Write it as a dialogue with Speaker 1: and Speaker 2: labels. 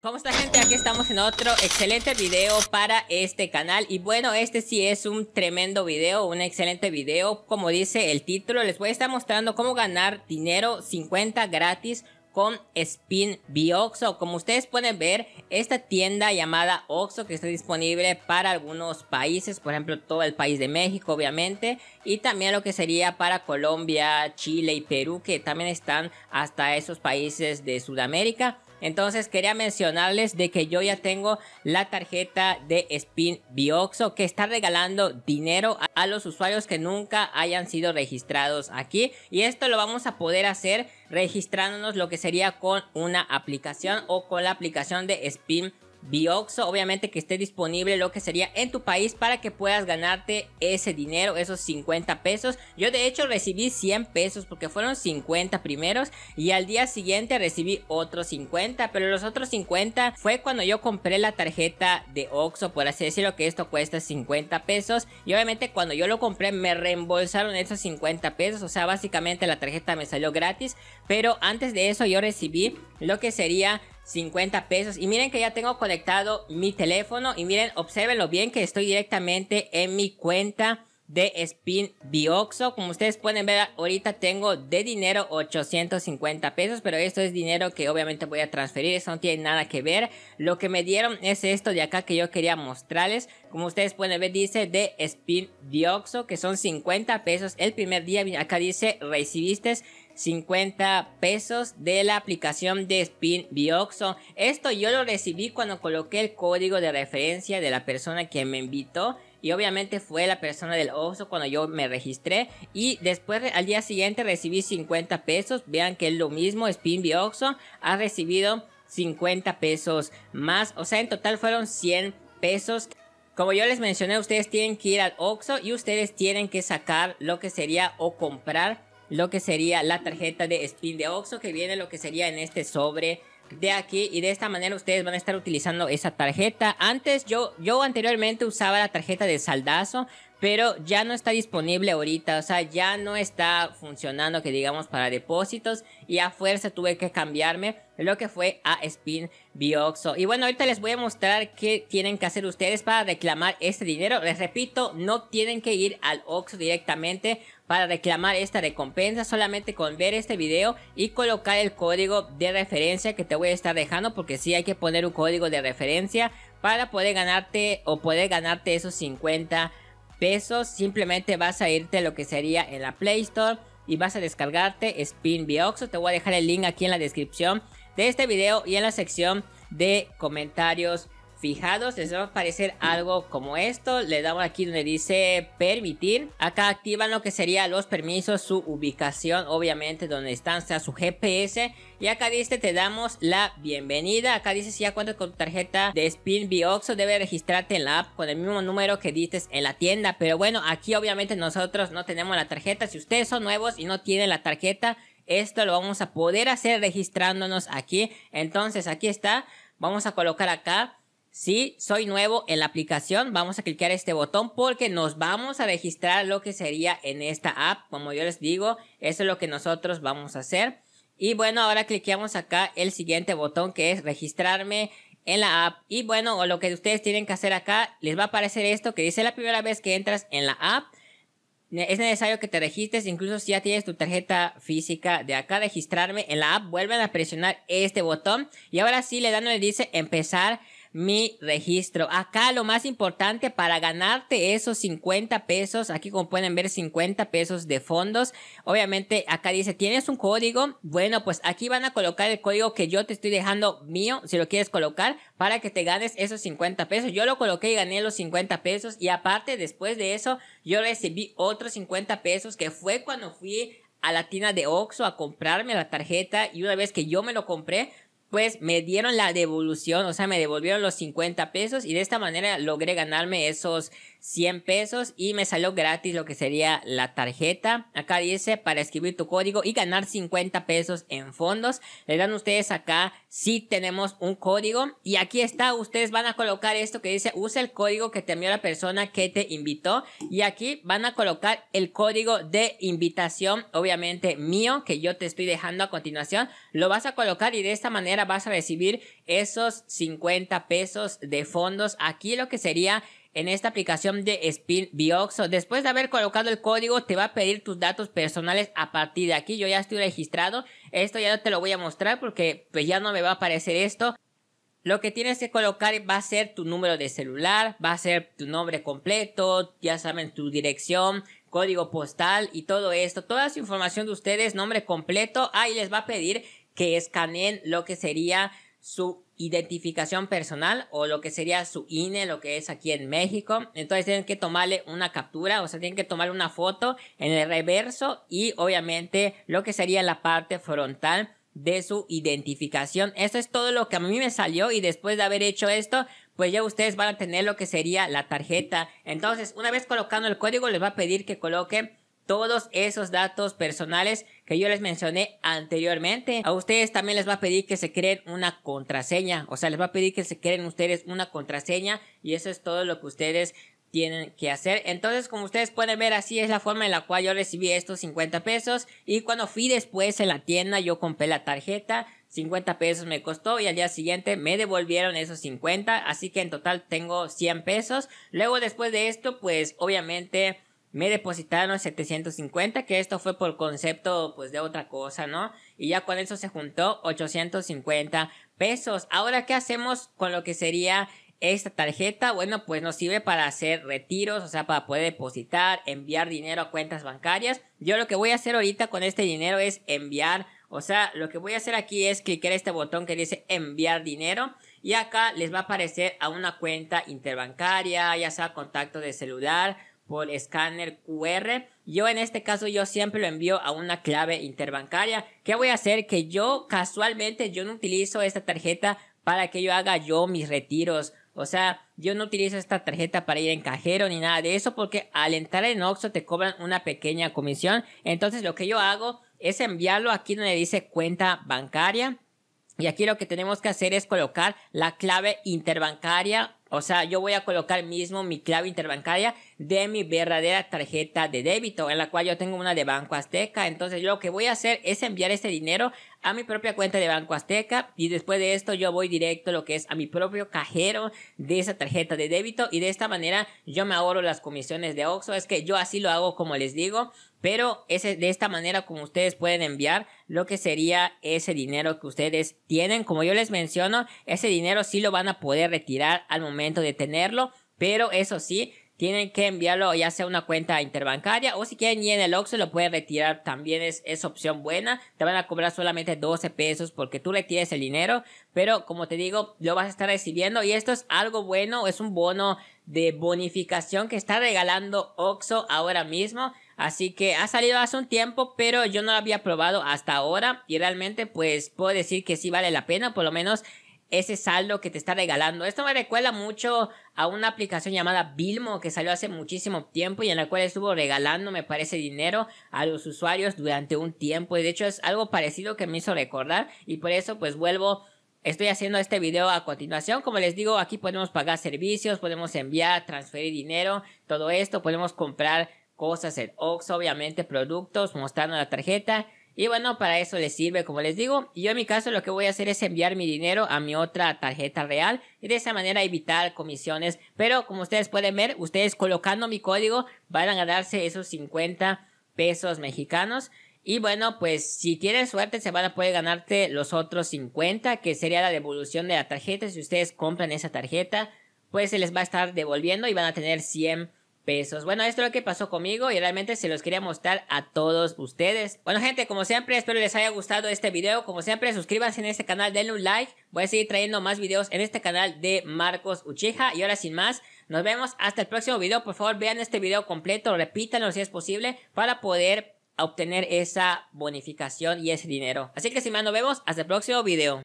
Speaker 1: ¿Cómo está gente? Aquí estamos en otro excelente video para este canal y bueno, este sí es un tremendo video, un excelente video, como dice el título, les voy a estar mostrando cómo ganar dinero 50 gratis con Spin Bioxo. Como ustedes pueden ver, esta tienda llamada Oxo que está disponible para algunos países, por ejemplo todo el país de México obviamente, y también lo que sería para Colombia, Chile y Perú que también están hasta esos países de Sudamérica. Entonces quería mencionarles de que yo ya tengo la tarjeta de Spin Bioxo que está regalando dinero a los usuarios que nunca hayan sido registrados aquí. Y esto lo vamos a poder hacer registrándonos lo que sería con una aplicación o con la aplicación de Spin Bioxo. Bioxo, obviamente que esté disponible lo que sería en tu país para que puedas ganarte ese dinero, esos 50 pesos. Yo de hecho recibí 100 pesos porque fueron 50 primeros y al día siguiente recibí otros 50, pero los otros 50 fue cuando yo compré la tarjeta de Oxo, por así decirlo, que esto cuesta 50 pesos y obviamente cuando yo lo compré me reembolsaron esos 50 pesos, o sea, básicamente la tarjeta me salió gratis, pero antes de eso yo recibí lo que sería 50 pesos. Y miren que ya tengo conectado mi teléfono. Y miren, observenlo bien que estoy directamente en mi cuenta de Spin Bioxo. Como ustedes pueden ver, ahorita tengo de dinero 850 pesos, pero esto es dinero que obviamente voy a transferir, eso no tiene nada que ver. Lo que me dieron es esto de acá que yo quería mostrarles. Como ustedes pueden ver, dice de Spin Bioxo, que son 50 pesos el primer día. Acá dice, recibiste 50 pesos de la aplicación de Spin Bioxo. Esto yo lo recibí cuando coloqué el código de referencia de la persona que me invitó. Y obviamente fue la persona del Oxxo cuando yo me registré. Y después al día siguiente recibí 50 pesos. Vean que es lo mismo. Spin Bioxo ha recibido 50 pesos más. O sea, en total fueron 100 pesos. Como yo les mencioné, ustedes tienen que ir al Oxo y ustedes tienen que sacar lo que sería o comprar lo que sería la tarjeta de spin de Oxxo que viene lo que sería en este sobre de aquí y de esta manera ustedes van a estar utilizando esa tarjeta. Antes yo, yo anteriormente usaba la tarjeta de saldazo, pero ya no está disponible ahorita, o sea, ya no está funcionando que digamos para depósitos y a fuerza tuve que cambiarme lo que fue a Spin Bioxo. Y bueno, ahorita les voy a mostrar qué tienen que hacer ustedes para reclamar este dinero. Les repito, no tienen que ir al Oxo directamente para reclamar esta recompensa solamente con ver este video y colocar el código de referencia que te voy a estar dejando porque si hay que poner un código de referencia para poder ganarte o poder ganarte esos 50 pesos simplemente vas a irte a lo que sería en la Play Store y vas a descargarte Spin Bioxo. Te voy a dejar el link aquí en la descripción de este video y en la sección de comentarios Fijados, les va a aparecer algo como esto. Le damos aquí donde dice permitir. Acá activan lo que sería los permisos, su ubicación, obviamente, donde están, sea su GPS. Y acá dice te damos la bienvenida. Acá dice si ya cuentas con tu tarjeta de Spin Bioxo, debe registrarte en la app con el mismo número que dices en la tienda. Pero bueno, aquí obviamente nosotros no tenemos la tarjeta. Si ustedes son nuevos y no tienen la tarjeta, esto lo vamos a poder hacer registrándonos aquí. Entonces aquí está. Vamos a colocar acá si soy nuevo en la aplicación, vamos a clicar este botón porque nos vamos a registrar lo que sería en esta app. Como yo les digo, eso es lo que nosotros vamos a hacer. Y bueno, ahora cliqueamos acá el siguiente botón que es registrarme en la app. Y bueno, lo que ustedes tienen que hacer acá, les va a aparecer esto que dice la primera vez que entras en la app. Es necesario que te registres, incluso si ya tienes tu tarjeta física de acá, registrarme en la app. Vuelven a presionar este botón y ahora sí le dan le dice empezar mi registro. Acá lo más importante para ganarte esos 50 pesos, aquí como pueden ver 50 pesos de fondos, obviamente acá dice, ¿tienes un código? Bueno, pues aquí van a colocar el código que yo te estoy dejando mío, si lo quieres colocar, para que te ganes esos 50 pesos. Yo lo coloqué y gané los 50 pesos y aparte después de eso yo recibí otros 50 pesos que fue cuando fui a la tienda de Oxo a comprarme la tarjeta y una vez que yo me lo compré, pues me dieron la devolución, o sea, me devolvieron los 50 pesos y de esta manera logré ganarme esos 100 pesos y me salió gratis lo que sería la tarjeta. Acá dice para escribir tu código y ganar 50 pesos en fondos. Le dan ustedes acá si tenemos un código y aquí está. Ustedes van a colocar esto que dice usa el código que te envió la persona que te invitó y aquí van a colocar el código de invitación obviamente mío que yo te estoy dejando a continuación. Lo vas a colocar y de esta manera vas a recibir esos 50 pesos de fondos. Aquí lo que sería en esta aplicación de Bioxo Después de haber colocado el código, te va a pedir tus datos personales a partir de aquí. Yo ya estoy registrado. Esto ya no te lo voy a mostrar porque pues, ya no me va a aparecer esto. Lo que tienes que colocar va a ser tu número de celular, va a ser tu nombre completo, ya saben, tu dirección, código postal y todo esto. Toda su información de ustedes, nombre completo, ahí les va a pedir que escaneen lo que sería su identificación personal o lo que sería su INE, lo que es aquí en México. Entonces tienen que tomarle una captura, o sea, tienen que tomar una foto en el reverso y obviamente lo que sería la parte frontal de su identificación. Esto es todo lo que a mí me salió y después de haber hecho esto, pues ya ustedes van a tener lo que sería la tarjeta. Entonces, una vez colocando el código, les va a pedir que coloquen todos esos datos personales que yo les mencioné anteriormente. A ustedes también les va a pedir que se creen una contraseña, o sea, les va a pedir que se creen ustedes una contraseña y eso es todo lo que ustedes tienen que hacer. Entonces, como ustedes pueden ver, así es la forma en la cual yo recibí estos 50 pesos. Y cuando fui después en la tienda, yo compré la tarjeta. 50 pesos me costó y al día siguiente me devolvieron esos 50. Así que en total tengo 100 pesos. Luego, después de esto, pues obviamente me depositaron 750, que esto fue por concepto pues de otra cosa, ¿no? Y ya con eso se juntó 850 pesos. Ahora, ¿qué hacemos con lo que sería esta tarjeta? Bueno, pues nos sirve para hacer retiros, o sea, para poder depositar, enviar dinero a cuentas bancarias. Yo lo que voy a hacer ahorita con este dinero es enviar, o sea, lo que voy a hacer aquí es clicar este botón que dice enviar dinero. Y acá les va a aparecer a una cuenta interbancaria, ya sea contacto de celular, por escáner QR. Yo en este caso yo siempre lo envío a una clave interbancaria. ¿Qué voy a hacer? Que yo casualmente yo no utilizo esta tarjeta para que yo haga yo mis retiros. O sea, yo no utilizo esta tarjeta para ir en cajero ni nada de eso porque al entrar en Oxxo te cobran una pequeña comisión. Entonces lo que yo hago es enviarlo aquí donde dice cuenta bancaria. Y aquí lo que tenemos que hacer es colocar la clave interbancaria o sea, yo voy a colocar mismo mi clave interbancaria de mi verdadera tarjeta de débito, en la cual yo tengo una de Banco Azteca. Entonces, yo lo que voy a hacer es enviar ese dinero a mi propia cuenta de Banco Azteca y después de esto yo voy directo lo que es a mi propio cajero de esa tarjeta de débito y de esta manera yo me ahorro las comisiones de Oxxo. Es que yo así lo hago como les digo, pero ese, de esta manera como ustedes pueden enviar lo que sería ese dinero que ustedes tienen. Como yo les menciono, ese dinero sí lo van a poder retirar al momento de tenerlo, pero eso sí, tienen que enviarlo ya sea una cuenta interbancaria o si quieren y en el Oxo lo pueden retirar también es, es opción buena te van a cobrar solamente 12 pesos porque tú retires el dinero pero como te digo lo vas a estar recibiendo y esto es algo bueno es un bono de bonificación que está regalando Oxo ahora mismo así que ha salido hace un tiempo pero yo no lo había probado hasta ahora y realmente pues puedo decir que sí vale la pena por lo menos ese saldo que te está regalando. Esto me recuerda mucho a una aplicación llamada Bilmo que salió hace muchísimo tiempo y en la cual estuvo regalando, me parece, dinero a los usuarios durante un tiempo. Y de hecho es algo parecido que me hizo recordar y por eso pues vuelvo Estoy haciendo este video a continuación. Como les digo, aquí podemos pagar servicios, podemos enviar, transferir dinero, todo esto. Podemos comprar cosas en Ox, obviamente, productos, mostrando la tarjeta. Y bueno, para eso les sirve, como les digo. Y yo en mi caso lo que voy a hacer es enviar mi dinero a mi otra tarjeta real y de esa manera evitar comisiones. Pero como ustedes pueden ver, ustedes colocando mi código van a ganarse esos 50 pesos mexicanos. Y bueno, pues si tienen suerte se van a poder ganarte los otros 50, que sería la devolución de la tarjeta. Si ustedes compran esa tarjeta, pues se les va a estar devolviendo y van a tener 100 bueno, esto es lo que pasó conmigo y realmente se los quería mostrar a todos ustedes. Bueno, gente, como siempre, espero les haya gustado este video. Como siempre, suscríbanse en este canal, denle un like. Voy a seguir trayendo más videos en este canal de Marcos Uchija. Y ahora sin más, nos vemos hasta el próximo video. Por favor, vean este video completo, repítanlo si es posible, para poder obtener esa bonificación y ese dinero. Así que sin más, nos vemos hasta el próximo video.